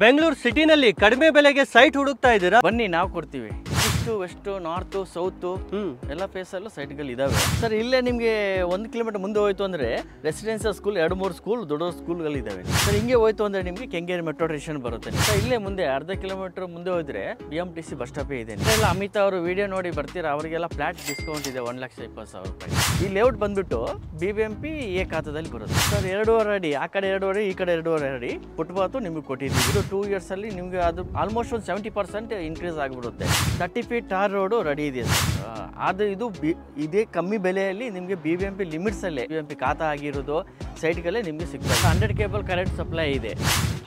ಬೆಂಗಳೂರು ಸಿಟಿನಲ್ಲಿ ಕಡಿಮೆ ಬೆಲೆಗೆ ಸೈಟ್ ಹುಡುಕ್ತಾ ಇದ್ದೀರಾ ಬನ್ನಿ ನಾವು ಕೊಡ್ತೀವಿ ಈಸ್ಟು ವೆಸ್ಟು ನಾರ್ತು ಸೌತು ಎಲ್ಲ ಪ್ಲೇಸಲ್ಲೂ ಸೈಟ್ಗಳು ಇದಾವೆ ಸರ್ ಇಲ್ಲೇ ನಿಮಗೆ ಒಂದು ಕಿಲೋಮೀಟರ್ ಮುಂದೆ ಹೋಯ್ತು ಅಂದರೆ ರೆಸಿಡೆನ್ಸಿಯಲ್ ಸ್ಕೂಲ್ ಎರಡು ಮೂರು ಸ್ಕೂಲ್ ದೊಡ್ಡ ಸ್ಕೂಲ್ಗಳಿದ್ದಾವೆ ಇದಾವೆ ಸರ್ ಹಿಂಗೆ ಹೋಯ್ತು ಅಂದರೆ ನಿಮಗೆ ಕೆಂಗೇರಿ ಮೆಟ್ರೋ ಸ್ಟೇಷನ್ ಬರುತ್ತೆ ಸರ್ ಇಲ್ಲೇ ಮುಂದೆ ಅರ್ಧ ಕಿಲೋಮೀಟರ್ ಮುಂದೆ ಹೋದ್ರೆ B M T C bus ಸ್ಟಾಪೇ ಇದೆ ಇಲ್ಲ ಅಮಿತಾ ಅವರು ವಿಡಿಯೋ ನೋಡಿ ಬರ್ತೀರಾ ಅವರಿಗೆಲ್ಲ ಫ್ಲಾಟ್ ಡಿಸ್ಕೌಂಟ್ ಇದೆ ಒನ್ ಲಕ್ಷ ಇಪ್ಪತ್ತು ಸಾವಿರ ರೂಪಾಯಿ ಈ ಲೇಔಟ್ ಬಂದ್ಬಿಟ್ಟು B B M P A ಖಾತಾದಲ್ಲಿ ಬರುತ್ತೆ ಸರ್ ಎರಡೂವರೆ ಅಡಿ ಆ ಕಡೆ ಎರಡೂವರೆ ಈ ಕಡೆ ಎರಡೂವರೆ ಅಡಿ ಫುಟ್ಪಾತು ನಿಮಗೆ ಕೊಟ್ಟಿದ್ದೀವಿ ಇದು ಟೂ ಇಯರ್ಸಲ್ಲಿ ನಿಮಗೆ ಅದು ಆಲ್ಮೋಸ್ಟ್ ಒಂದು ಸೆವೆಂಟಿ ಪರ್ಸೆಂಟ್ ಇನ್ಕ್ರೀಸ್ ಆಗಿಬಿಡುತ್ತೆ thirty feet tar road ready ಇದೆ ಆದರೆ ಇದು ಬಿ ಇದೇ ಕಮ್ಮಿ ಬೆಲೆಯಲ್ಲಿ ನಿಮಗೆ ಬಿ ಬಿ ಎಂ ಪಿ ಲಿಮಿಟ್ಸಲ್ಲೇ ಬಿ ಎಂ ಪಿ ಖಾತಾ ಆಗಿರೋದು ಸೈಟ್ಗಳೇ ನಿಮಗೆ ಸಿಗ್ತದೆ ಹಂಡ್ರೆಡ್ ಕೇಬಲ್ ಕರೆಂಟ್ ಸಪ್ಲೈ ಇದೆ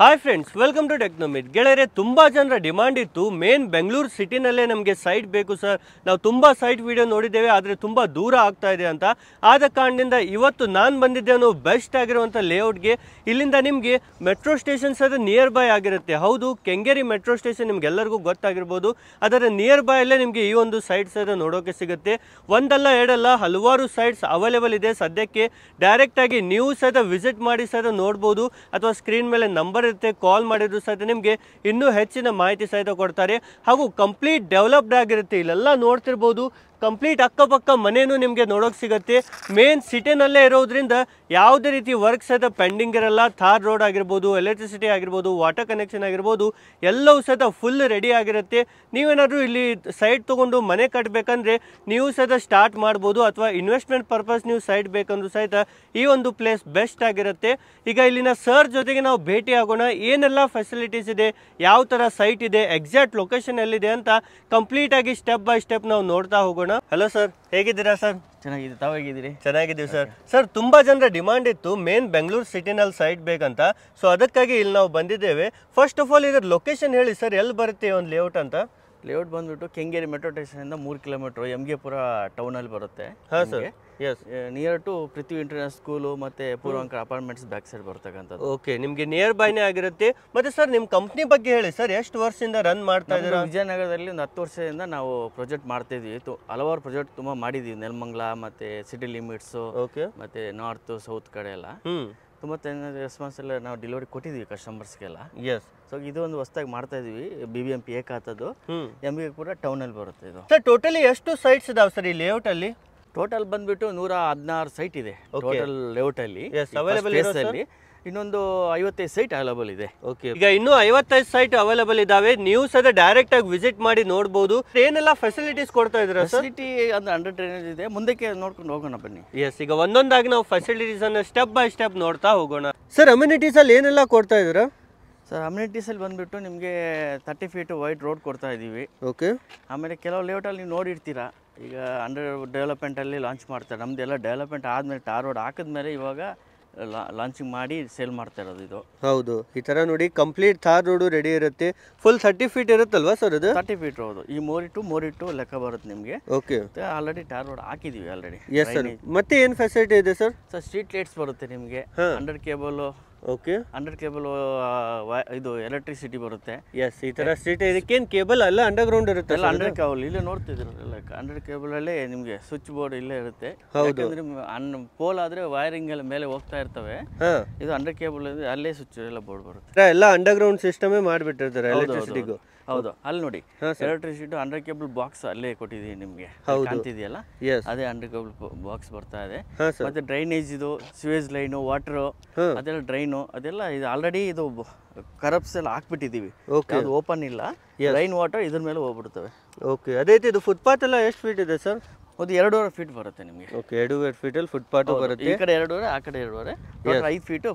ಹಾಯ್ ಫ್ರೆಂಡ್ಸ್ ವೆಲ್ಕಮ್ ಟು ಟೆಕ್ನೋಮಿಟ್ ಗೆಳೆಯರೆ ತುಂಬ ಜನರ ಡಿಮಾಂಡ್ ಇತ್ತು ಮೇನ್ ಬೆಂಗಳೂರು ಸಿಟಿನಲ್ಲೇ ನಮಗೆ ಸೈಟ್ ಬೇಕು ಸರ್ ನಾವು ತುಂಬ ಸೈಟ್ ವಿಡಿಯೋ ನೋಡಿದ್ದೇವೆ ಆದರೆ ತುಂಬ ದೂರ ಆಗ್ತಾ ಇದೆ ಅಂತ ಆದ ಕಾರಣದಿಂದ ಇವತ್ತು ನಾನು ಬಂದಿದ್ದೇನು ಬೆಸ್ಟ್ ಆಗಿರುವಂಥ ಲೇಔಟ್ಗೆ ಇಲ್ಲಿಂದ ನಿಮಗೆ ಮೆಟ್ರೋ ಸ್ಟೇಷನ್ಸ್ ಅದು ನಿಯರ್ ಬೈ ಆಗಿರುತ್ತೆ ಹೌದು ಕೆಂಗೇರಿ ಮೆಟ್ರೋ ಸ್ಟೇಷನ್ ನಿಮ್ಗೆಲ್ಲರಿಗೂ ಗೊತ್ತಾಗಿರ್ಬೋದು ಅದರ ನಿಯರ್ ರೂಪಾಯಲ್ಲೇ ನಿಮಗೆ ಈ ಒಂದು ಸೈಟ್ಸ್ ಅದು ನೋಡೋಕೆ ಸಿಗುತ್ತೆ ಒಂದಲ್ಲ ಎರಡಲ್ಲ ಹಲವಾರು ಸೈಟ್ಸ್ ಅವೈಲೇಬಲ್ ಇದೆ ಸದ್ಯಕ್ಕೆ ಡೈರೆಕ್ಟಾಗಿ ನೀವು ಸಹಿತ ವಿಸಿಟ್ ಮಾಡಿ ಸಹಿತ ನೋಡ್ಬೋದು ಅಥವಾ ಸ್ಕ್ರೀನ್ ಮೇಲೆ ನಂಬರ್ ಇರುತ್ತೆ ಕಾಲ್ ಮಾಡಿದ್ರು ಸಹಿತ ನಿಮಗೆ ಇನ್ನೂ ಹೆಚ್ಚಿನ ಮಾಹಿತಿ ಸಹಿತ ಕೊಡ್ತಾರೆ ಹಾಗೂ ಕಂಪ್ಲೀಟ್ ಡೆವಲಪ್ಡ್ ಆಗಿರುತ್ತೆ ಇಲ್ಲೆಲ್ಲ ನೋಡ್ತಿರ್ಬೋದು ಕಂಪ್ಲೀಟ್ ಅಕ್ಕಪಕ್ಕ ಮನೆಯೂ ನಿಮಗೆ ನೋಡೋಕೆ ಸಿಗುತ್ತೆ ಮೇನ್ ಸಿಟಿನಲ್ಲೇ ಇರೋದ್ರಿಂದ ಯಾವುದೇ ರೀತಿ ವರ್ಕ್ಸ್ ಸಹಿತ ಪೆಂಡಿಂಗ್ ಇರಲ್ಲ ಥಾರ್ ರೋಡ್ ಆಗಿರ್ಬೋದು ಎಲೆಕ್ಟ್ರಿಸಿಟಿ ಆಗಿರ್ಬೋದು ವಾಟರ್ ಕನೆಕ್ಷನ್ ಆಗಿರ್ಬೋದು ಎಲ್ಲವೂ ಸಹ ಫುಲ್ ರೆಡಿ ಆಗಿರುತ್ತೆ ನೀವೇನಾದರೂ ಇಲ್ಲಿ ಸೈಟ್ ತೊಗೊಂಡು ಮನೆ ಕಟ್ಟಬೇಕಂದ್ರೆ ನೀವು ಸಹ ಸ್ಟಾರ್ಟ್ ಮಾಡ್ಬೋದು ಅಥವಾ ಇನ್ವೆಸ್ಟ್ಮೆಂಟ್ ಪರ್ಪಸ್ ನೀವು ಸೈಟ್ ಬೇಕಂದ್ರೂ ಸಹಿತ ಈ ಒಂದು ಪ್ಲೇಸ್ ಬೆಸ್ಟ್ ಆಗಿರುತ್ತೆ ಈಗ ಇಲ್ಲಿನ ಸರ್ ಜೊತೆಗೆ ನಾವು ಭೇಟಿ ಆಗೋಣ ಏನೆಲ್ಲ ಫೆಸಿಲಿಟೀಸ್ ಇದೆ ಯಾವ ಥರ ಸೈಟ್ ಇದೆ ಎಕ್ಸಾಕ್ಟ್ ಲೊಕೇಶನ್ ಎಲ್ಲಿದೆ ಅಂತ ಕಂಪ್ಲೀಟಾಗಿ ಸ್ಟೆಪ್ ಬೈ ಸ್ಟೆಪ್ ನಾವು ನೋಡ್ತಾ ಹೋಗೋಣ ಹೋಗೋಣ ಹಲೋ ಸರ್ ಹೇಗಿದ್ದೀರಾ ಸರ್ ಚೆನ್ನಾಗಿದೆ ತಾವು ಹೇಗಿದ್ದೀರಿ ಚೆನ್ನಾಗಿದ್ದೀವಿ ಸರ್ ಸರ್ ತುಂಬಾ ಜನರ ಡಿಮಾಂಡ್ ಇತ್ತು ಮೇನ್ ಬೆಂಗಳೂರು ಸಿಟಿನಲ್ಲಿ ಸೈಟ್ ಬೇಕಂತ ಸೊ ಅದಕ್ಕಾಗಿ ಇಲ್ಲಿ ನಾವು ಬಂದಿದ್ದೇವೆ ಫಸ್ಟ್ ಆಫ್ ಆಲ್ ಇದರ ಲೊಕೇಶನ್ ಹೇಳಿ ಸರ್ ಎಲ್ಲಿ ಬರುತ್ತೆ ಒಂದು ಲೇಔಟ್ ಅಂತ ಲೇಔಟ್ ಬಂದ್ಬಿಟ್ಟು ಕೆಂಗೇರಿ ಮೆಟ್ರೋ ಸ್ಟೇಷನಿಂದ ಮೂರು ಕಿಲೋಮೀಟ್ರ್ ಪುರ ಟೌನಲ್ಲಿ ಬರುತ್ತೆ near to Prithvi international school ಮತ್ತೆ ಪೂರ್ವಾಂಕರ್ ಅಪಾರ್ಟ್ಮೆಂಟ್ಸ್ ಬ್ಯಾಕ್ ಸೈಡ್ ಬರ್ತಕ್ಕಂಥದ್ದು ಓಕೆ ನಿಮಗೆ ನಿಯರ್ ಬೈನೇ ಆಗಿರುತ್ತೆ ಮತ್ತೆ ಸರ್ ನಿಮ್ಮ ಕಂಪ್ನಿ ಬಗ್ಗೆ ಹೇಳಿ ಸರ್ ಎಷ್ಟು ವರ್ಷದಿಂದ ರನ್ ಮಾಡ್ತಾ ಇದ್ದೀರಾ ವಿಜಯನಗರದಲ್ಲಿ ಒಂದು ಹತ್ತು ವರ್ಷದಿಂದ ನಾವು ಪ್ರಾಜೆಕ್ಟ್ ಮಾಡ್ತಿದ್ವಿ ಹಲವಾರು ಪ್ರಾಜೆಕ್ಟ್ ತುಂಬಾ ಮಾಡಿದೀವಿ ನೆಲಮಂಗ್ಲ ಮತ್ತೆ city limits okay north south ಕಡೆ ಎಲ್ಲ ರೆಸ್ಪಾನ್ಸ್ ಎಲ್ಲ ನಾವು ಡೆಲಿವರಿ ಕೊಟ್ಟಿದ್ದೀವಿ ಕಸ್ಟಮರ್ಸ್ಗೆಲ್ಲ ಎಸ್ ಸೊ ಇದು ಒಂದು ಹೊಸದಾಗಿ ಮಾಡ್ತಾ ಇದೀವಿ ಬಿ ಬಿ ಎಂ ಪಿ ಏಕ್ ಆತದ್ದು ಎಮ್ ಬಿ ಕೂಡ ಟೌನಲ್ಲಿ ಬರುತ್ತೆ ಇದು ಸರ್ ಟೋಟಲಿ ಎಷ್ಟು ಸೈಟ್ಸ್ ಇದಾವೆ ಸರ್ ಈ ಅಲ್ಲಿ ಟೋಟಲ್ ಬಂದ್ಬಿಟ್ಟು ನೂರ ಹದಿನಾರು ಸೈಟ್ ಇದೆ ಟೋಟಲ್ ಲೇಔಟಲ್ಲಿ ಅವೈಲೇಬಲ್ ಇನ್ನೊಂದು ಐವತ್ತೈದು ಸೈಟ್ ಅವೈಲಬಲ್ ಇದೆ ಓಕೆ ಈಗ ಇನ್ನೂ ಐವತ್ತೈದು ಸೈಟ್ ಅವೈಲಬಲ್ ಇದಾವೆ ನೀವು ಸದ ಡೈರೆಕ್ಟ್ ಆಗಿ ವಿಸಿಟ್ ಮಾಡಿ ನೋಡಬಹುದು ಏನೆಲ್ಲ ಫೆಸಿಲಿಟೀಸ್ ಕೊಡ್ತಾ ಸರ್ ಫೆಸಿಲಿಟಿ ಅಂದ್ರೆ ಅಂಡರ್ ಟ್ರೈನೇಜ್ ಇದೆ ಮುಂದಕ್ಕೆ ನೋಡ್ಕೊಂಡು ಹೋಗೋಣ ಬನ್ನಿ ಎಸ್ ಈಗ ಒಂದೊಂದಾಗಿ ನಾವು ಫೆಸಿಲಿಟೀಸ್ ಅನ್ನು ಸ್ಟೆಪ್ ಬೈ ಸ್ಟೆಪ್ ನೋಡ್ತಾ ಹೋಗೋಣ ಸರ್ ಅಮ್ಯುನಿಟೀಸ್ ಅಲ್ಲಿ ಏನೆಲ್ಲ ಕೊಡ್ತಾ ಇದ್ರ ಸರ್ ಅಲ್ಲಿ ಬಂದ್ಬಿಟ್ಟು ನಿಮಗೆ ತರ್ಟಿ ಫೀಟ್ ವೈಡ್ ರೋಡ್ ಕೊಡ್ತಾ ಇದೀವಿ ಓಕೆ ಆಮೇಲೆ ಕೆಲವು ಲೇಔಟ್ ಅಲ್ಲಿ ನೀವು ನೋಡಿರ್ತೀರಾ ಈಗ ಅಂಡರ್ ಅಲ್ಲಿ ಲಾಂಚ್ ಮಾಡ್ತಾರೆ ನಮ್ಮದೆಲ್ಲ ಡೆವಲಪ್ಮೆಂಟ್ ಆದ್ಮೇಲೆ ಟಾರ್ ರೋಡ್ ಹಾಕಿದ್ಮೇಲೆ ಇವಾಗ ಲಾಂಚಿಂಗ್ ಮಾಡಿ ಸೇಲ್ ಮಾಡ್ತಾ ಇರೋದು ಇದು ಹೌದು ಈ ತರ ನೋಡಿ ಕಂಪ್ಲೀಟ್ ಥಾರ್ ರೋಡ್ ರೆಡಿ ಇರುತ್ತೆ ಫುಲ್ ತರ್ಟಿ ಫೀಟ್ ಇರುತ್ತಲ್ವಾ ಸರ್ ಅದು ತರ್ಟಿ ಫೀಟ್ ಮೋರಿ ಈ ಮೋರ್ ಟು ಲೆಕ್ಕ ಬರುತ್ತೆ ನಿಮಗೆ ಓಕೆ ಆಲ್ರೆಡಿ ಟಾರ್ ರೋಡ್ ಹಾಕಿದೀವಿ ಆಲ್ರೆಡಿ ಎಸ್ ಮತ್ತೆ ಏನು ಫೆಸಿಲಿಟಿ ಇದೆ ಸರ್ ಸರ್ ಸ್ಟ್ರೀಟ್ ಲೈಟ್ಸ್ ಬರುತ್ತೆ ನಿಮಗೆ under cable okay under cable ಇದು ಎಲೆಕ್ಟ್ರಿಸಿಟಿ ಬರುತ್ತೆ ಎಸ್ ಈ ತರ ಸ್ಟ್ರೀಟ್ ಇದಕ್ಕೇನು ಕೇಬಲ್ ಅಲ್ಲ ಅಂಡರ್ ಗ್ರೌಂಡ್ ಇರುತ್ತೆ ಅಂಡರ್ ಕೇಬಲ್ ಇಲ್ಲೇ ನೋಡ್ತಿದ್ರಲ್ಲ ಅಂಡರ್ ಕೇಬಲ್ ಅಲ್ಲೇ ನಿಮಗೆ ಸ್ವಿಚ್ ಬೋರ್ಡ್ ಇಲ್ಲೇ ಇರುತ್ತೆ ಅನ್ ಪೋಲ್ ಆದ್ರೆ ವೈರಿಂಗ್ ಎಲ್ಲ ಮೇಲೆ ಹೋಗ್ತಾ ಇರ್ತವೆ ಇದು ಅಂಡರ್ ಕೇಬಲ್ ಅಲ್ಲೇ ಸ್ವಿಚ್ ಎಲ್ಲ ಬೋರ್ಡ್ ಬರುತ್ತೆ ಎಲ್ಲ ಅಂಡರ್ ಗ್ರೌಂಡ್ ಸಿಸ್ಟಮೇ ಮಾಡಿಬಿಟ್ಟಿರ್ತಾರೆ ಎಲೆಕ್ಟ್ರಿಸಿಟಿಗೂ ಹೌದು ಅಲ್ಲಿ ನೋಡಿ ಎಲೆಕ್ಟ್ರಿಕ್ ಅಂಡರ್ ಕೇಬಲ್ ಬಾಕ್ಸ್ ಅಲ್ಲೇ ಕೊಟ್ಟಿದೀವಿ ನಿಮಗೆ ಕಾಣ್ತಿದೆಯಲ್ಲ ಅದೇ ಅಂಡರ್ ಕೇಬಲ್ ಬಾಕ್ಸ್ ಬರ್ತಾ ಇದೆ ಮತ್ತೆ ಡ್ರೈನೇಜ್ ಇದು ಸ್ವೇಜ್ ಲೈನು ವಾಟರ್ ಅದೆಲ್ಲ ಡ್ರೈನು ಅದೆಲ್ಲ ಇದು ಆಲ್ರೆಡಿ ಇದು ಕರಪ್ಸ್ ಎಲ್ಲ ಹಾಕ್ಬಿಟ್ಟಿದ್ದೀವಿ ಅದು ಓಪನ್ ಇಲ್ಲ ರೈನ್ ವಾಟರ್ ಇದ್ರ ಮೇಲೆ ಹೋಗ್ಬಿಡ್ತವೆ ಓಕೆ ಅದೇ ಇದು ಫುಟ್ಪಾತ್ ಎಲ್ಲ ಎಷ್ಟು ಫೀಟ್ ಇದೆ ಸರ್ ಒಂದು ಎರಡೂವರೆ ಫೀಟ್ ಬರುತ್ತೆ ನಿಮಗೆ ಓಕೆ ಎರಡೂವರೆ ಫೀಟಲ್ಲಿ ಫುಟ್ಪಾತ್ ಬರುತ್ತೆ ಈ ಕಡೆ ಎರಡೂವರೆ ಆ ಕಡೆ ಎರಡೂವರೆ ಐದು ಫೀಟ್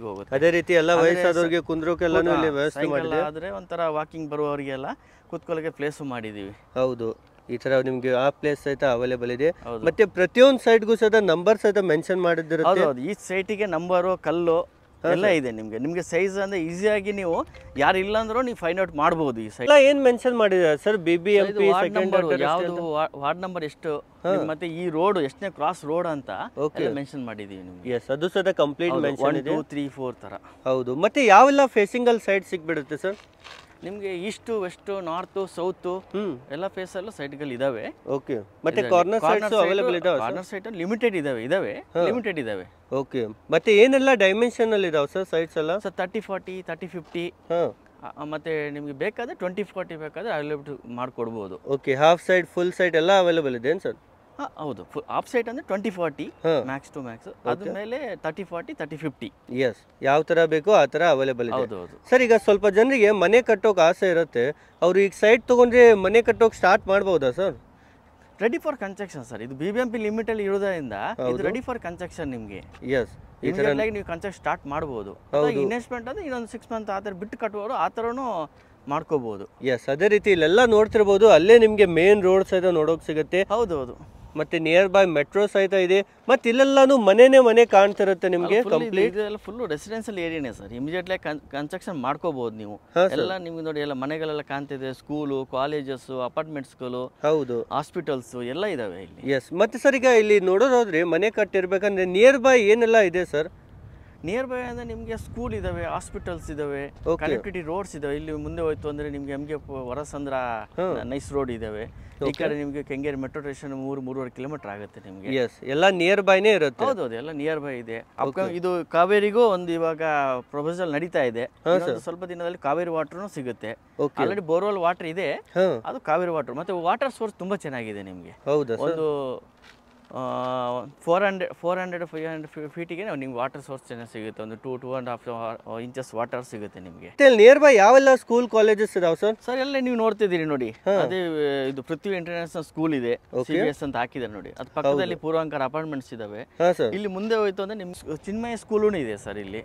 ಗೆ ಹೋಗುತ್ತೆ ಅದೇ ರೀತಿ ಎಲ್ಲ ವಯಸ್ಸಾದವ್ರಿಗೆ ಕುಂದ್ರೋಕೆಲ್ಲಾನು ಇಲ್ಲಿ ವ್ಯವಸ್ಥೆ ಮಾಡಿದೆ ಆದ್ರೆ ಒಂಥರ ವಾಕಿಂಗ್ ಬರುವವರಿಗೆಲ್ಲ ಕುತ್ಕೊಳ್ಳೋಕೆ ಪ್ಲೇಸ್ ಮಾಡಿದೀವಿ ಹೌದು ಈ ತರ ನಿಮ್ಗೆ ಆ ಪ್ಲೇಸ್ ಸಹಿತ ಅವೈಲೇಬಲ್ ಇದೆ ಮತ್ತೆ ಪ್ರತಿಯೊಂದು ಸೈಟ್ಗೂ ಸಹಿತ ನಂಬರ್ ಸಹಿತ ಮೆನ್ಷನ್ ಮಾಡಿದಿರುತ್ತೆ ಈ ಸೈಟ್ಗೆ ನಂಬರು ಕಲ್ಲು ಎಲ್ಲ ಇದೆ ನಿಮಗೆ ನಿಮಗೆ ಸೈಜ್ ಅಂದರೆ ಈಸಿಯಾಗಿ ನೀವು ಯಾರು ಇಲ್ಲ ಅಂದ್ರೂ ನೀವು ಫೈಂಡ್ ಔಟ್ ಮಾಡ್ಬೋದು ಈ ಸೈಜ್ ಏನು ಮೆನ್ಷನ್ ಮಾಡಿದ್ದಾರೆ sir B B M P ಯಾವುದು ವಾರ್ಡ್ ನಂಬರ್ ಎಷ್ಟು ಮತ್ತೆ ಈ ರೋಡ್ ಎಷ್ಟನೇ ಕ್ರಾಸ್ ರೋಡ್ ಅಂತ ಮೆನ್ಷನ್ ಮಾಡಿದೀವಿ ನಿಮಗೆ ಎಸ್ ಅದು ಸದ ಕಂಪ್ಲೀಟ್ ಮೆನ್ಷನ್ ಇದೆ 3 4 ತರ ಹೌದು ಮತ್ತೆ ಯಾವೆಲ್ಲ ಫೇಸಿಂಗಲ್ ಸೈಡ್ ಸಿಗ್ಬಿಡುತ್ತೆ ಸರ್ ನಿಮಗೆ ಈಸ್ಟು ವೆಸ್ಟು ನಾರ್ತು ಸೌತು ಎಲ್ಲ ಫೇಸ್ ಅಲ್ಲೂ ಸೈಟ್ಗಳು ಇದಾವೆ ಓಕೆ ಮತ್ತೆ ಕಾರ್ನರ್ ಸೈಟ್ಸ್ ಅವೈಲೇಬಲ್ ಇದಾವೆ ಕಾರ್ನರ್ ಸೈಟ್ ಲಿಮಿಟೆಡ್ ಇದಾವೆ ಇದಾವೆ ಲಿಮಿಟೆಡ್ ಇದಾವೆ ಓಕೆ ಮತ್ತೆ ಏನೆಲ್ಲ ಡೈಮೆನ್ಷನ್ ಅಲ್ಲಿ ಇದಾವೆ ಸರ್ ಸೈಟ್ಸ್ ಎಲ್ಲ ಸರ್ ತರ್ಟಿ 40 ತರ್ಟಿ ಫಿಫ್ಟಿ ಮತ್ತೆ ನಿಮಗೆ ಬೇಕಾದ್ರೆ ಟ್ವೆಂಟಿ ಫೋರ್ಟಿ ಬೇಕಾದ್ರೆ ಅವೈಲೇಬಲ್ ಮಾಡ್ಕೊಡ್ಬೋದು okay half side full side ಎಲ್ಲ ಅವೈಲೇಬಲ್ ಇದೆ ಸರ್ ಹೌದು ಆಫ್ ಸೈಟ್ ಅಂದ್ರೆ twenty forty max to max ಅದ್ರ ಮೇಲೆ thirty forty thirty fifty yes ಯಾವ ತರ ಬೇಕೋ ಆ ತರ ಅವೈಲೇಬಲ್ ಇದೆ ಸರ್ ಈಗ ಸ್ವಲ್ಪ ಜನರಿಗೆ ಮನೆ ಕಟ್ಟೋಕೆ ಆಸೆ ಇರುತ್ತೆ ಅವ್ರು ಈಗ ಸೈಟ್ ತಗೊಂಡ್ರೆ ಮನೆ ಕಟ್ಟೋಕೆ ಸ್ಟಾರ್ಟ್ ಮಾಡ್ಬೋದಾ sir ready for construction sir ಇದು B B M P limit ಅಲ್ಲಿ ಇರೋದ್ರಿಂದ ಇದು ರೆಡಿ ಫಾರ್ ಕನ್ಸ್ಟ್ರಕ್ಷನ್ ನಿಮಗೆ ಎಸ್ ಈ ತರ ನೀವು ಕನ್ಸ್ಟ್ರಕ್ಷನ್ ಸ್ಟಾರ್ಟ್ ಮಾಡಬಹುದು ಇನ್ವೆಸ್ಟ್ಮೆಂಟ್ ಅಂದ್ರೆ ಇನ್ನೊಂದು ಸಿಕ್ಸ್ ಮಂತ್ ಆ ಥರ ಬಿಟ್ಟು ಕಟ್ಟುವವರು ಆ ಥರನೂ ಮಾಡ್ಕೋಬಹುದು ಎಸ್ ಅದೇ ರೀತಿ ಇಲ್ಲೆಲ್ಲ ನೋಡ್ತಿರ್ಬೋದು ಅಲ್ಲೇ ನಿಮಗೆ ಮೇನ್ ರೋಡ್ ಸಹಿತ ನೋಡೋಕೆ ಸಿಗುತ್ತೆ ಹೌದು ಹೌದು ಮತ್ತೆ ನಿಯರ್ ಬೈ ಮೆಟ್ರೋ ಸಹಿತ ಇದೆ ಮತ್ತೆ ಇಲ್ಲೆಲ್ಲಾನು ಮನೆನೇ ಮನೆ ಕಾಣ್ತಿರುತ್ತೆ ನಿಮಗೆ ಕಂಪ್ಲೀಟ್ ಫುಲ್ ರೆಸಿಡೆನ್ಸಿಯಲ್ ಏರಿಯಾನೇ ಸರ್ ಇಮಿಡಿಯೇಟ್ಲಿ ಕನ್ಸ್ಟ್ರಕ್ಷನ್ ಮಾಡ್ಕೋಬಹುದು ನೀವು ಎಲ್ಲ ನಿಮ್ಗೆ ನೋಡಿ ಎಲ್ಲ ಮನೆಗಳೆಲ್ಲ ಕಾಣ್ತಿದೆ ಸ್ಕೂಲು ಕಾಲೇಜಸ್ ಅಪಾರ್ಟ್ಮೆಂಟ್ಸ್ಗಳು ಹೌದು ಹಾಸ್ಪಿಟಲ್ಸ್ ಎಲ್ಲ ಇದಾವೆ ಇಲ್ಲಿ ಎಸ್ ಮತ್ತೆ ಸರ್ ಈಗ ಇಲ್ಲಿ ನೋಡೋದಾದ್ರೆ ಮನೆ ಕಟ್ಟಿರ್ಬೇಕಂದ್ರೆ ನಿಯರ್ ಬೈ ಏನೆಲ್ಲ ಇದೆ ಸರ್ ನಿಯರ್ ಬೈ ಅಂದ್ರೆ ನಿಮಗೆ ಸ್ಕೂಲ್ ಇದಾವೆ ಹಾಸ್ಪಿಟಲ್ಸ್ ಇದಾವೆ ಕನೆಕ್ಟಿವಿಟಿ ರೋಡ್ಸ್ ಇದಾವೆ ಇಲ್ಲಿ ಮುಂದೆ ಹೋಯ್ತು ಅಂದ್ರೆ ನಿಮ್ಗೆ ಎಂ ವರಸಂದ್ರ ನೈಸ್ ರೋಡ್ ಇದಾವೆ ಈ ಕಡೆ ನಿಮಗೆ ಕೆಂಗೇರಿ ಮೆಟ್ರೋ ಸ್ಟೇಷನ್ ಮೂರು ಮೂರುವರೆ ಕಿಲೋಮೀಟರ್ ಆಗುತ್ತೆ ನಿಮಗೆ ಎಲ್ಲ ನಿಯರ್ ಬೈನೇ ಇರುತ್ತೆ ಹೌದು ಹೌದು ಎಲ್ಲ ನಿಯರ್ ಬೈ ಇದೆ ಇದು ಕಾವೇರಿಗೂ ಒಂದು ಇವಾಗ ಪ್ರಪೋಸಲ್ ನಡೀತಾ ಇದೆ ಸ್ವಲ್ಪ ದಿನದಲ್ಲಿ ಕಾವೇರಿ ವಾಟರ್ನು ಸಿಗುತ್ತೆ ಆಲ್ರೆಡಿ ಬೋರ್ವೆಲ್ ವಾಟರ್ ಇದೆ ಅದು ಕಾವೇರಿ ವಾಟರ್ ಮತ್ತೆ ವಾಟರ್ ಸೋರ್ಸ್ ತುಂಬಾ ಚೆನ್ನಾಗಿದೆ ನಿಮಗೆ ಹೌದು ಒಂದು four hundred four hundred five hundred ಫೀಟಿಗೆ ನಿಮ್ಗೆ ವಾಟರ್ ಸೋರ್ಸ್ ಚೆನ್ನಾಗಿ ಸಿಗುತ್ತೆ ಒಂದು two two and half inches water ಸಿಗುತ್ತೆ ನಿಮಗೆ ನಿಯರ್ ಬೈ ಯಾವೆಲ್ಲ ಸ್ಕೂಲ್ ಕಾಲೇಜಸ್ ಇದಾವೆ ಸರ್ ಸರ್ ಎಲ್ಲ ನೀವು ನೋಡ್ತಿದ್ದೀರಿ ನೋಡಿ ಅದೇ ಇದು ಪೃಥ್ವಿ ಇಂಟರ್ನ್ಯಾಷನಲ್ ಸ್ಕೂಲ್ ಇದೆ ಸಿ ಅಂತ ಹಾಕಿದ್ದಾರೆ ನೋಡಿ ಅದ್ ಪಕ್ಕದಲ್ಲಿ ಪೂರ್ವಾಂಕರ್ ಅಪಾರ್ಟ್ಮೆಂಟ್ಸ್ ಇದಾವೆ ಇಲ್ಲಿ ಮುಂದೆ ಹೋಯ್ತು ಅಂದ್ರೆ ನಿಮ್ ಚಿನ್ಮಯ ಸ್ಕೂಲೂ ಇದೆ ಸರ್ ಇಲ್ಲಿ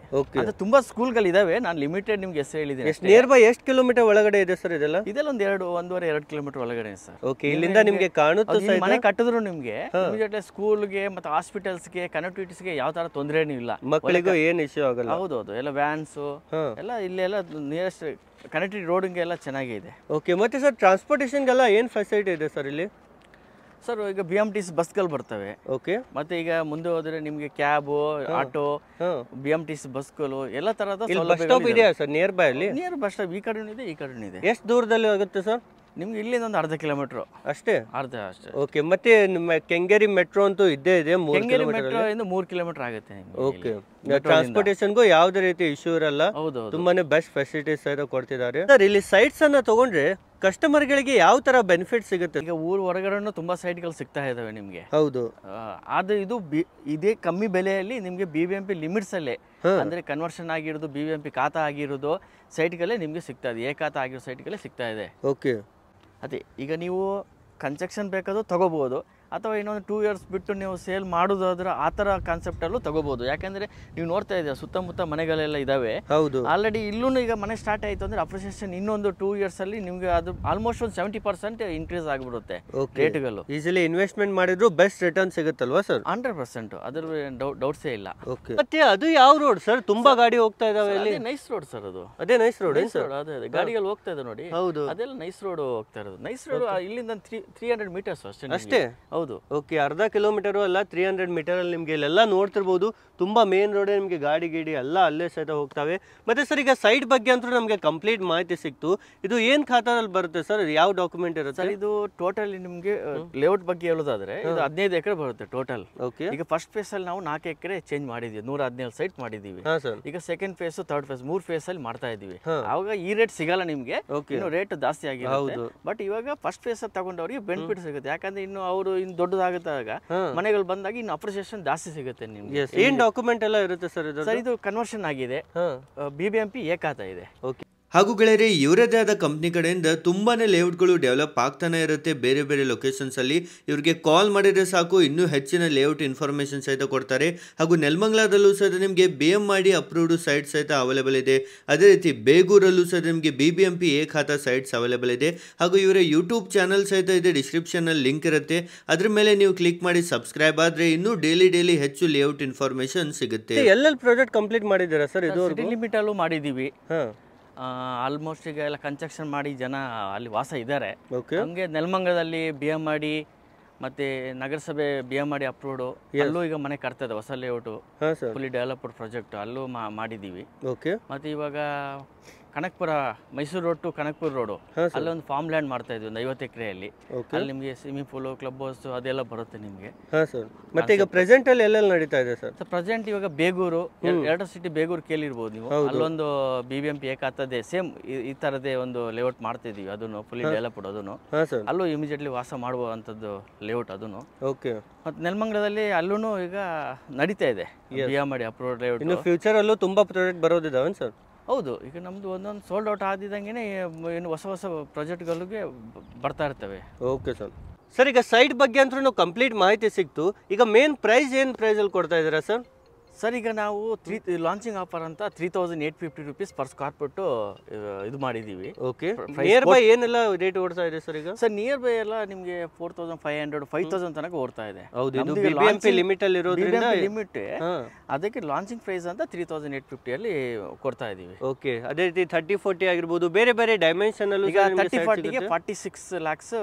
ತುಂಬಾ ಸ್ಕೂಲ್ಗಳು ಇದಾವೆ ನಾನು ಲಿಮಿಟೆಡ್ ನಿಮ್ಗೆ ಹೆಸರು ಹೇಳಿದ್ದೀನಿ ನಿಯರ್ ಬೈ ಎಷ್ಟು ಕಿಲೋಮೀಟರ್ ಒಳಗಡೆ ಇದೆ ಸರ್ ಇದೆಲ್ಲ ಇದೆಲ್ಲ ಒಂದ್ ಎರಡು ಒಂದೂವರೆ ಎರಡು ಕಿಲೋಮೀಟರ್ ಒಳಗಡೆ ಸರ್ ಓಕೆ ಇಲ್ಲಿಂದ ನಿಮ್ಗೆ ಕಾಣುತ್ತೆ ಮನೆ ಕಟ್ಟಿದ್ರು ನಿಮ್ಗೆ ಮತ್ತೆ ಸ್ಕೂಲ್ಗೆ ಮತ್ತು ಹಾಸ್ಪಿಟಲ್ಸ್ಗೆ ಕನೆಕ್ಟಿವಿಟೀಸ್ಗೆ ಯಾವ ತರ ತೊಂದರೆನೂ ಇಲ್ಲ ಮಕ್ಕಳಿಗೂ ಏನ್ ಇಶ್ಯೂ ಆಗಲ್ಲ ಹೌದು ಹೌದೌದು ಎಲ್ಲ ವ್ಯಾನ್ಸು ಎಲ್ಲ ಇಲ್ಲೆಲ್ಲ ನಿಯರೆಸ್ಟ್ ಕನೆಕ್ಟಿವಿಟಿ ರೋಡಿಂಗ್ ಎಲ್ಲ ಚೆನ್ನಾಗಿದೆ ಓಕೆ ಮತ್ತೆ ಸರ್ ಟ್ರಾನ್ಸ್ಪೋರ್ಟೇಷನ್ಗೆಲ್ಲ ಏನ್ ಫೆಸಿಲಿಟಿ ಇದೆ ಸರ್ ಇಲ್ಲಿ ಸರ್ ಈಗ ಬಿ ಎಂ ಟಿ ಸಿ ಬಸ್ಗಳು ಬರ್ತವೆ ಓಕೆ ಮತ್ತೆ ಈಗ ಮುಂದೆ ಹೋದ್ರೆ ನಿಮಗೆ cab auto B M T C ಬಸ್ಗಳು ಎಲ್ಲ ತರದ ಬಸ್ ಸ್ಟಾಪ್ ಇದೆಯಾ ಸರ್ ನಿಯರ್ ಬೈ ಅಲ್ಲಿ ನಿಯರ್ ಬಸ್ ಸ್ಟಾಪ್ ಈ ಕಡೆನೂ ಇದೆ ಈ ಕಡೆನೂ ಇದೆ ಎಷ್ಟು ದೂರದಲ್ಲಿ ಆಗುತ್ತೆ ಸರ್ ನಿಮ್ಗೆ ಇಲ್ಲಿಂದ ಒಂದು ಅರ್ಧ ಕಿಲೋಮೀಟರ್ ಅಷ್ಟೇ ಅರ್ಧ ಅಷ್ಟೇ ಓಕೆ ಮತ್ತೆ ನಿಮ್ಮ ಕೆಂಗೇರಿ ಮೆಟ್ರೋ ಅಂತೂ ಇದ್ದೇ ಇದೆ ಕೆಂಗೇರಿ ಮೆಟ್ರೋ ಇಂದ ಮೂರು ಕಿಲೋಮೀಟರ್ ಆಗುತ್ತೆ ಓಕೆ ಟ್ರಾನ್ಸ್ಪೋರ್ಟೇಷನ್ಗೂ ಯಾವುದೇ ರೀತಿ ಇಶ್ಯೂ ಇರಲ್ಲ ತುಂಬಾನೇ ಬೆಸ್ಟ್ ಫೆಸಿಲಿಟೀಸ್ ಸಹಿತ ಕೊಡ್ತಿದ್ದಾರೆ ಸರ್ ಇಲ್ಲಿ ಸೈಟ್ಸ್ ಅನ್ನ ತಗೊಂಡ್ರೆ ಕಸ್ಟಮರ್ ಗಳಿಗೆ ಯಾವ ತರ ಬೆನಿಫಿಟ್ ಸಿಗುತ್ತೆ ಈಗ ಊರ್ ಹೊರಗಡೆ ತುಂಬಾ ಸೈಟ್ ಗಳು ಸಿಗ್ತಾ ಇದಾವೆ ನಿಮ್ಗೆ ಹೌದು ಆದ್ರೆ ಇದು ಇದೇ ಕಮ್ಮಿ ಬೆಲೆಯಲ್ಲಿ ನಿಮ್ಗೆ B B M P limits ಅಲ್ಲೇ ಅಂದ್ರೆ ಕನ್ವರ್ಷನ್ ಆಗಿರೋದು B B M P khata ಆಗಿರೋದು ಸೈಟ್ ಗಳೇ ನಿಮ್ಗೆ ಸಿಗ್ತಾ ಇದೆ ಏಕಾತ ಆಗಿರೋ ಸೈಟ್ ಗಳೇ ಸಿಗ್ತಾ ಇದೆ ಓಕೆ ಅದೇ ಈಗ ನೀವು ಕನ್ಸ್ಟ್ರಕ್ಷನ್ ಬೇಕಾದರೂ ತಗೋಬೋದು ಅಥವಾ ಇನ್ನೊಂದು ಟೂ ಇಯರ್ಸ್ ಬಿಟ್ಟು ನೀವು ಸೇಲ್ ಮಾಡೋದಾದ್ರೆ ಆ ಥರ ಕಾನ್ಸೆಪ್ಟಲ್ಲೂ ತಗೋಬೋದು ಯಾಕೆಂದರೆ ನೀವು ನೋಡ್ತಾ ಇದ್ದೀರಾ ಸುತ್ತಮುತ್ತ ಮನೆಗಳೆಲ್ಲ ಇದ್ದಾವೆ ಹೌದು ಆಲ್ರೆಡಿ ಇಲ್ಲೂ ಈಗ ಮನೆ ಸ್ಟಾರ್ಟ್ ಆಯಿತು ಅಂದರೆ ಅಪ್ರಿಸಿಯೇಷನ್ ಇನ್ನೊಂದು ಟೂ ಇಯರ್ಸಲ್ಲಿ ನಿಮಗೆ ಅದು ಆಲ್ಮೋಸ್ಟ್ ಒಂದು ಸೆವೆಂಟಿ ಪರ್ಸೆಂಟ್ ಇನ್ಕ್ರೀಸ್ ಆಗಿಬಿಡುತ್ತೆ ರೇಟ್ಗಳು ಈಸಿಲಿ ಇನ್ವೆಸ್ಟ್ಮೆಂಟ್ ಮಾಡಿದ್ರು ಬೆಸ್ಟ್ ರಿಟರ್ನ್ ಸಿಗುತ್ತಲ್ವಾ ಸರ್ ಹಂಡ್ರೆಡ್ ಪರ್ಸೆಂಟ್ ಅದ್ರ ಡೌಟ್ಸೇ ಇಲ್ಲ ಓಕೆ ಮತ್ತೆ ಅದು ಯಾವ ರೋಡ್ ಸರ್ ತುಂಬಾ ಗಾಡಿ ಹೋಗ್ತಾ ಇದಾವೆ ಇಲ್ಲಿ ನೈಸ್ ರೋಡ್ ಸರ್ ಅದು ಅದೇ ನೈಸ್ ರೋಡ್ ಅದೇ ಅದೇ ಗಾಡಿಗಳು ಹೋಗ್ತಾ ಇದೆ ನೋಡಿ ಹೌದು ಅದೆಲ್ಲ ನೈಸ್ ರೋಡ್ ಹೋಗ್ತಾ ಇರೋದು ನೈಸ್ ರೋಡ್ ಇಲ್ಲಿಂದ ತ್ರೀ ಹಂಡ್ರೆಡ್ ಮೀಟರ್ಸ್ ಅಷ್ಟೇ ಅಷ್ಟೇ ಹೌದು ಓಕೆ ಅರ್ಧ ಕಿಲೋಮೀಟರು ಅಲ್ಲ ತ್ರೀ ಹಂಡ್ರೆಡ್ ಮೀಟರಲ್ಲಿ ನಿಮಗೆ ಇಲ್ಲೆಲ್ಲ ನೋಡ್ತಿರ್ಬೋದು ತುಂಬ ಮೇನ್ ರೋಡ್ ನಿಮಗೆ ಗಾಡಿ ಗೀಡಿ ಎಲ್ಲ ಅಲ್ಲೇ ಸಹಿತ ಹೋಗ್ತವೆ ಮತ್ತೆ ಸರ್ ಈಗ ಸೈಟ್ ಬಗ್ಗೆ ಅಂತೂ ನಮಗೆ ಕಂಪ್ಲೀಟ್ ಮಾಹಿತಿ ಸಿಕ್ತು ಇದು ಏನು ಖಾತಾದಲ್ಲಿ ಬರುತ್ತೆ ಸರ್ ಯಾವ ಡಾಕ್ಯುಮೆಂಟ್ ಇರುತ್ತೆ ಸರ್ ಇದು ಟೋಟಲಿ ನಿಮಗೆ ಲೇಔಟ್ ಬಗ್ಗೆ ಹೇಳೋದಾದ್ರೆ ಇದು ಹದಿನೈದು ಎಕರೆ ಬರುತ್ತೆ ಟೋಟಲ್ ಓಕೆ ಈಗ ಫಸ್ಟ್ ಫೇಸಲ್ಲಿ ನಾವು ನಾಲ್ಕು ಎಕರೆ ಚೇಂಜ್ ಮಾಡಿದ್ದೀವಿ ನೂರ ಹದಿನೇಳು ಸೈಟ್ ಮಾಡಿದ್ದೀವಿ ಈಗ ಸೆಕೆಂಡ್ ಫೇಸ್ ಥರ್ಡ್ ಫೇಸ್ ಮೂರು ಫೇಸಲ್ಲಿ ಮಾಡ್ತಾ ಇದ್ದೀವಿ ಆವಾಗ ಈ ರೇಟ್ ಸಿಗಲ್ಲ ನಿಮಗೆ ರೇಟ್ ಜಾಸ್ತಿ ಆಗಿದೆ ಬಟ್ ಇವಾಗ ಫಸ್ಟ್ ಫೇಸ್ ತಗೊಂಡವರಿಗೆ ಬೆನಿಫಿಟ್ ಸಿಗುತ್ತೆ ಯಾಕಂದ್ರೆ ಇನ್ನು ಅವರು ಇನ್ ದೊಡ್ಡದಾಗತ್ತಾಗ ಮನೆಗಳು ಬಂದಾಗ ಇನ್ ಅಪ್ರಿಸಿಯೇಷನ್ ಜಾಸ್ತಿ ಸಿಗುತ್ತೆ ನಿಮ್ಗೆ ಏನ್ ಡಾಕ್ಯುಮೆಂಟ್ ಎಲ್ಲ ಇರುತ್ತೆ ಸರ್ ಇದು ಸರ್ ಇದು ಕನ್ವರ್ಷನ್ ಆಗಿದೆ ಬಿ ಬಿ ಎಂ ಪಿ ಏಕಾತ ಇದೆ ಓಕೆ ಹಾಗೂ ಗೆಳೆಯರೆ ಇವರದೇ ಆದ ಕಂಪ್ನಿ ಕಡೆಯಿಂದ ತುಂಬಾ ಲೇಔಟ್ಗಳು ಡೆವಲಪ್ ಆಗ್ತಾನೆ ಇರುತ್ತೆ ಬೇರೆ ಬೇರೆ ಲೊಕೇಶನ್ಸಲ್ಲಿ ಇವರಿಗೆ ಕಾಲ್ ಮಾಡಿದರೆ ಸಾಕು ಇನ್ನೂ ಹೆಚ್ಚಿನ ಲೇಔಟ್ ಇನ್ಫಾರ್ಮೇಷನ್ ಸಹಿತ ಕೊಡ್ತಾರೆ ಹಾಗೂ ನೆಲಮಂಗ್ಲಾದಲ್ಲೂ ಸಹ ನಿಮಗೆ ಬಿ ಎಂ ಮಾಡಿ ಅಪ್ರೂವ್ಡ್ ಸೈಟ್ ಸಹಿತ ಅವೈಲೇಬಲ್ ಇದೆ ಅದೇ ರೀತಿ ಬೇಗೂರಲ್ಲೂ ಸಹ ನಿಮಗೆ B B M P A khata sites available ಇದೆ ಹಾಗೂ ಇವರ ಯೂಟ್ಯೂಬ್ ಚಾನಲ್ ಸಹಿತ ಇದೆ ಅಲ್ಲಿ ಲಿಂಕ್ ಇರುತ್ತೆ ಅದ್ರ ಮೇಲೆ ನೀವು ಕ್ಲಿಕ್ ಮಾಡಿ ಸಬ್ಸ್ಕ್ರೈಬ್ ಆದರೆ ಇನ್ನೂ ಡೈಲಿ ಡೈಲಿ ಹೆಚ್ಚು ಲೇಔಟ್ ಇನ್ಫಾರ್ಮೇಷನ್ ಸಿಗುತ್ತೆ ಎಲ್ಲೆಲ್ಲಿ ಪ್ರಾಜೆಕ್ಟ್ ಕಂಪ್ಲೀಟ್ ಮಾಡಿದ್ದೀರಾ ಸರ್ ಇದು ಲಿಮಿಟ್ ಅಲ್ಲೂ ಮಾಡಿದ್ದೀವಿ ಆಲ್ಮೋಸ್ಟ್ ಈಗ ಎಲ್ಲ ಕನ್ಸ್ಟ್ರಕ್ಷನ್ ಮಾಡಿ ಜನ ಅಲ್ಲಿ ವಾಸ ಇದ್ದಾರೆ ಹಂಗೆ ನೆಲಮಂಗಲದಲ್ಲಿ ಬಿ ಎಮ್ ಮಾಡಿ ಮತ್ತೆ ನಗರಸಭೆ ಬಿ ಎಮ್ ಮಾಡಿ ಅಪ್ರೂವ್ಡ್ ಎಲ್ಲೂ ಈಗ ಮನೆ ಕಟ್ತದೆ ಹೊಸ ಲೇಔಟು ಫುಲ್ಲಿ ಡೆವಲಪ್ಡ್ ಪ್ರಾಜೆಕ್ಟ್ ಅಲ್ಲೂ ಮಾಡಿದ್ದೀವಿ ಓಕೆ ಮತ್ತೆ ಇವಾಗ Kanakapura Mysuru road to Kanakapura road ಅಲ್ಲೊಂದು ಫಾರ್ಮ್ ಲ್ಯಾಂಡ್ ಮಾಡ್ತಾ ಇದ್ವಿ ಒಂದು ಐವತ್ತು ಎಕರೆಯಲ್ಲಿ ಅಲ್ಲಿ ನಿಮಗೆ ಸ್ವಿಮ್ಮಿಂಗ್ ಪೂಲು ಕ್ಲಬ್ ಹೌಸ್ ಅದೆಲ್ಲ ಬರುತ್ತೆ ನಿಮಗೆ ಮತ್ತೆ ಈಗ ಪ್ರೆಸೆಂಟ್ ಅಲ್ಲಿ ಎಲ್ಲೆಲ್ಲಿ ನಡೀತಾ ಇದೆ ಸರ್ ಪ್ರೆಸೆಂಟ್ ಇವಾಗ ಬೇಗೂರು ಎರಡು ಸಿಟಿ ಬೇಗೂರು ಕೇಳಿರ್ಬೋದು ನೀವು ಅಲ್ಲೊಂದು ಬಿ ಬಿ ಎಂ ಪಿ ಏಕಾತದೆ ಸೇಮ್ ಈ ತರದೇ ಒಂದು ಲೇಔಟ್ ಮಾಡ್ತಾ ಇದೀವಿ ಅದನ್ನು ಫುಲ್ಲಿ ಡೆವಲಪ್ಡ್ ಅದನ್ನು ಅಲ್ಲೂ ಇಮಿಡಿಯೇಟ್ಲಿ ವಾಸ ಮಾಡುವಂತದ್ದು ಲೇಔಟ್ ಅದನ್ನು ಓಕೆ ಮತ್ತು ನೆಲಮಂಗಲದಲ್ಲಿ ಅಲ್ಲೂ ಈಗ ನಡೀತಾ ಇದೆ ಮಾಡಿ ಅಪ್ರೂವ್ ಲೇಔಟ್ ಫ್ಯೂಚರ್ ಅಲ್ಲೂ ತುಂಬಾ ಪ್ರಾಜೆಕ್ಟ್ ಬರೋದಿದಾವೆ ಸರ್ ಹೌದು ಈಗ ನಮ್ದು ಒಂದೊಂದು ಸೋಲ್ಡ್ ಔಟ್ ಆದಿದಂಗೆ ಏನು ಹೊಸ ಹೊಸ ಪ್ರಾಜೆಕ್ಟ್ಗಳಿಗೆ ಬರ್ತಾ ಇರ್ತವೆ ಓಕೆ ಸರ್ ಸರ್ ಈಗ ಸೈಟ್ ಬಗ್ಗೆ ಅಂತೂ ಕಂಪ್ಲೀಟ್ ಮಾಹಿತಿ ಸಿಕ್ತು ಈಗ ಮೇನ್ ಪ್ರೈಸ್ ಏನು ಪ್ರೈಸಲ್ಲಿ ಕೊಡ್ತಾ ಇದ್ದೀರಾ ಸರ್ ಸರ್ ಈಗ ನಾವು ತ್ರೀ ಲಾಂಚಿಂಗ್ ಆಫರ್ ಅಂತ three thousand eight fifty rupees per square foot ಇದು ಮಾಡಿದ್ದೀವಿ ಓಕೆ ನಿಯರ್ ಬೈ ಏನೆಲ್ಲ ರೇಟ್ ಓಡ್ತಾ ಇದೆ ಸರ್ ಈಗ ಸರ್ ನಿಯರ್ ಬೈ ಎಲ್ಲ ನಿಮಗೆ four thousand five hundred five thousand ತನಕ ಓಡ್ತಾ ಇದೆ ಹೌದು ಲಿಮಿಟ್ ಅಲ್ಲಿ ಇರೋದ್ರಿಂದ ಲಿಮಿಟ್ ಅದಕ್ಕೆ ಲಾಂಚಿಂಗ್ ಪ್ರೈಸ್ ಅಂತ ತ್ರೀ ತೌಸಂಡ್ ಏಟ್ ಫಿಫ್ಟಿಯಲ್ಲಿ ಕೊಡ್ತಾ ಇದ್ದೀವಿ ಓಕೆ ಅದೇ ರೀತಿ ಥರ್ಟಿ ಫೋರ್ಟಿ ಆಗಿರ್ಬೋದು ಬೇರೆ ಬೇರೆ ಡೈಮೆನ್ಷನ್ ಅಲ್ಲಿ ಈಗ ತರ್ಟಿ ಫಾರ್ಟಿಗೆ ಫಾರ್ಟಿ ಸಿಕ್ಸ್ ಲ್ಯಾಕ್ಸ್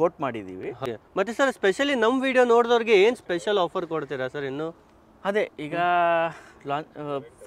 ಕೋಟ್ ಮಾಡಿದ್ದೀವಿ ಮತ್ತೆ ಸರ್ ಸ್ಪೆಷಲಿ ನಮ್ಮ ವಿಡಿಯೋ ನೋಡಿದವ್ರಿಗೆ ಏನು ಸ್ಪೆಷಲ್ ಆಫರ್ ಕೊಡ್ತೀರಾ ಸರ್ ಇನ್ನು ಅದೇ ಈಗ ಲಾಂಚ್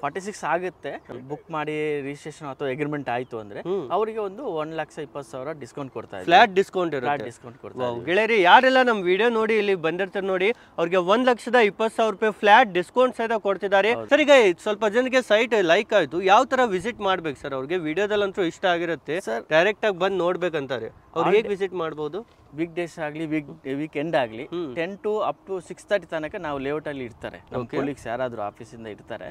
ಫಾರ್ಟಿ ಸಿಕ್ಸ್ ಆಗುತ್ತೆ ಬುಕ್ ಮಾಡಿ ರಿಜಿಸ್ಟ್ರೇಷನ್ ಅಥವಾ ಅಗ್ರಿಮೆಂಟ್ ಆಯಿತು ಅಂದ್ರೆ ಅವರಿಗೆ ಒಂದು ಒನ್ ಲಕ್ಷ ಇಪ್ಪತ್ತು ಸಾವಿರ ಡಿಸ್ಕೌಂಟ್ ಕೊಡ್ತಾರೆ ಫ್ಲಾಟ್ ಡಿಸ್ಕೌಂಟ್ ಫ್ಲಾಟ್ ಡಿಸ್ಕೌಂಟ್ ಕೊಡ್ತಾರೆ ಗೆಳೆಯರಿ ಯಾರೆಲ್ಲ ನಮ್ಮ ವಿಡಿಯೋ ನೋಡಿ ಇಲ್ಲಿ ಬಂದಿರ್ತಾರೆ ನೋಡಿ ಅವ್ರಿಗೆ ಒಂದ್ ಲಕ್ಷದ ಇಪ್ಪತ್ತು ಸಾವಿರ ರೂಪಾಯಿ ಫ್ಲಾಟ್ ಡಿಸ್ಕೌಂಟ್ ಸಹಿತ ಕೊಡ್ತಿದ್ದಾರೆ ಸರ್ ಈಗ ಸ್ವಲ್ಪ ಜನಕ್ಕೆ ಸೈಟ್ ಲೈಕ್ ಆಯ್ತು ಯಾವ ತರ ವಿಸಿಟ್ ಮಾಡ್ಬೇಕು ಸರ್ ಅವ್ರಿಗೆ ವಿಡಿಯೋದಲ್ಲಂತೂ ಇಷ್ಟ ಆಗಿರುತ್ತೆ ಸರ್ ಆಗಿ ಬಂದು ನೋಡ್ಬೇಕಂತಾರೆ ಅವ್ರು ಹೇಗೆ ವಿಸಿಟ್ ಮಾಡ್ಬೋದು ವೀಕ್ ಡೇಸ್ ಆಗಲಿ ವೀಕ್ ಎಂಡ್ ಆಗಲಿ ten to up to six thirty ತನಕ ನಾವು ಲೇಔಟ್ ಅಲ್ಲಿ ಇರ್ತಾರೆ ನಮ್ಮ ಕೊಲೀಗ್ಸ್ ಯಾರಾದರೂ ಆಫೀಸಿಂದ ಇರ್ತಾರೆ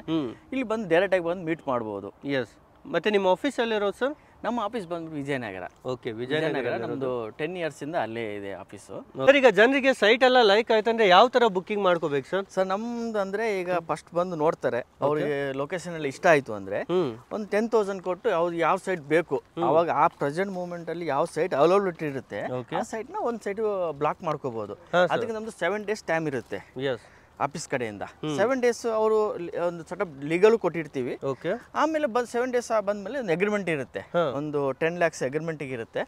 ಇಲ್ಲಿ ಬಂದು ಆಗಿ ಬಂದು ಮೀಟ್ ಮಾಡ್ಬೋದು ಎಸ್ ಮತ್ತೆ ನಿಮ್ಮ ಆಫೀಸಲ್ಲಿರೋದು ಸರ್ ನಮ್ಮ ಆಫೀಸ್ ಬಂದ್ಬಿಟ್ಟು ವಿಜಯನಗರ ಓಕೆ ವಿಜಯನಗರ ನಮ್ದು ಟೆನ್ ಇಂದ ಅಲ್ಲೇ ಇದೆ ಆಫೀಸು ಈಗ ಜನರಿಗೆ ಸೈಟ್ ಎಲ್ಲ ಲೈಕ್ ಆಯ್ತು ಅಂದ್ರೆ ಯಾವ ತರ ಬುಕ್ಕಿಂಗ್ ಮಾಡ್ಕೋಬೇಕು ಸರ್ ಸರ್ ನಮ್ದು ಅಂದ್ರೆ ಈಗ ಫಸ್ಟ್ ಬಂದು ನೋಡ್ತಾರೆ ಅವ್ರಿಗೆ ಲೊಕೇಶನ್ ಅಲ್ಲಿ ಇಷ್ಟ ಆಯ್ತು ಅಂದ್ರೆ ಒಂದು ಟೆನ್ ತೌಸಂಡ್ ಕೊಟ್ಟು ಅವ್ರು ಯಾವ ಸೈಟ್ ಬೇಕು ಅವಾಗ ಆ ಪ್ರೆಸೆಂಟ್ ಮೂಮೆಂಟ್ ಅಲ್ಲಿ ಯಾವ ಸೈಟ್ ಅವೈಲಬಿಲಿಟಿ ಇರುತ್ತೆ ಆ ಸೈಟ್ ನ ಒಂದ್ ಸೈಟ್ ಬ್ಲಾಕ್ ಮಾಡ್ಕೋಬಹುದು ಅದಕ್ಕೆ ನಮ್ದು ಸೆವೆನ್ ಡೇಸ್ ಟೈಮ್ ಇರುತ್ತೆ ಆಫೀಸ್ ಕಡೆಯಿಂದ ಸೆವೆನ್ ಡೇಸ್ ಅವರು ಒಂದು ಸೆಟಪ್ ಲೀಗಲ್ ಕೊಟ್ಟಿರ್ತೀವಿ ಆಮೇಲೆ ಬಂದ್ ಸೆವೆನ್ ಡೇಸ್ ಬಂದ್ಮೇಲೆ ಒಂದು ಅಗ್ರಿಮೆಂಟ್ ಇರುತ್ತೆ ಒಂದು ಟೆನ್ ಲ್ಯಾಕ್ಸ್ ಅಗ್ರಿಮೆಂಟ್ ಇರುತ್ತೆ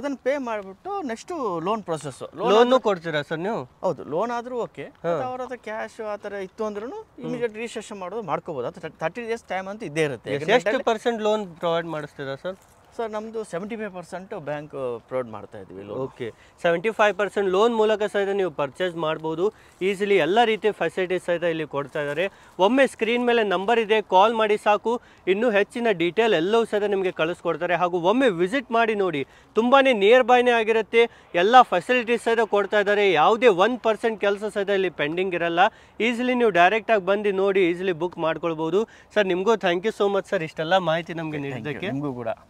ಅದನ್ನ ಪೇ ಮಾಡಿಬಿಟ್ಟು ನೆಕ್ಸ್ಟ್ ಲೋನ್ ಪ್ರೊಸೆಸ್ ಲೋನ್ ಕೊಡ್ತೀರಾ ಸರ್ ನೀವು ಹೌದು ಲೋನ್ ಆದ್ರೂ ಓಕೆ ಅವ್ರ ಹತ್ರ ಕ್ಯಾಶ್ ಆ ತರ ಇತ್ತು ಅಂದ್ರೂ ಇಮಿಡಿಯೇಟ್ ರಿಜಿಸ್ಟ್ರೇಷನ್ ಮಾಡೋದು ಮಾಡ್ಕೋಬಹುದು ತರ್ಟಿ ಡೇಸ್ ಟೈಮ್ ಅಂತ ಇದೇ ಇರುತ್ತೆ ಎಷ್ಟು ಪರ್ಸೆಂಟ್ ಲೋನ್ ಪ್ರೊವೈಡ್ ಮಾಡಿಸ್ತೀರಾ ಸರ್ ಸರ್ ನಮ್ಮದು seventy five percent bank provide ಮಾಡ್ತಾ ಇದ್ವಿ okay seventy five percent loan ಮೂಲಕ ಸಹಿತ ನೀವು ಪರ್ಚೇಸ್ ಮಾಡ್ಬೋದು ಈಸಿಲಿ ಎಲ್ಲ ರೀತಿಯ ಫೆಸಿಲಿಟೀಸ್ ಸಹಿತ ಇಲ್ಲಿ ಕೊಡ್ತಾ ಇದ್ದಾರೆ ಒಮ್ಮೆ ಸ್ಕ್ರೀನ್ ಮೇಲೆ ನಂಬರ್ ಇದೆ ಕಾಲ್ ಮಾಡಿ ಸಾಕು ಇನ್ನೂ ಹೆಚ್ಚಿನ ಡೀಟೇಲ್ ಎಲ್ಲವೂ ಸಹಿತ ನಿಮಗೆ ಕಳಿಸ್ಕೊಡ್ತಾರೆ ಹಾಗೂ ಒಮ್ಮೆ ವಿಸಿಟ್ ಮಾಡಿ ನೋಡಿ ತುಂಬಾ ನಿಯರ್ ಬೈನೇ ಆಗಿರುತ್ತೆ ಎಲ್ಲ ಫೆಸಿಲಿಟೀಸ್ ಸಹಿತ ಕೊಡ್ತಾ ಇದ್ದಾರೆ ಯಾವುದೇ ಒನ್ ಪರ್ಸೆಂಟ್ ಕೆಲಸ ಸಹಿತ ಇಲ್ಲಿ ಪೆಂಡಿಂಗ್ ಇರಲ್ಲ ಈಸಿಲಿ ನೀವು ಡೈರೆಕ್ಟಾಗಿ ಬಂದು ನೋಡಿ ಈಸಿಲಿ ಬುಕ್ ಮಾಡ್ಕೊಳ್ಬೋದು ಸರ್ ನಿಮಗೂ thank you so much sir ಇಷ್ಟೆಲ್ಲ ಮಾಹಿತಿ ನಮಗೆ ನೀಡಿದ್ದಕ್ಕೆ ನಿಮಗೂ ಕೂಡ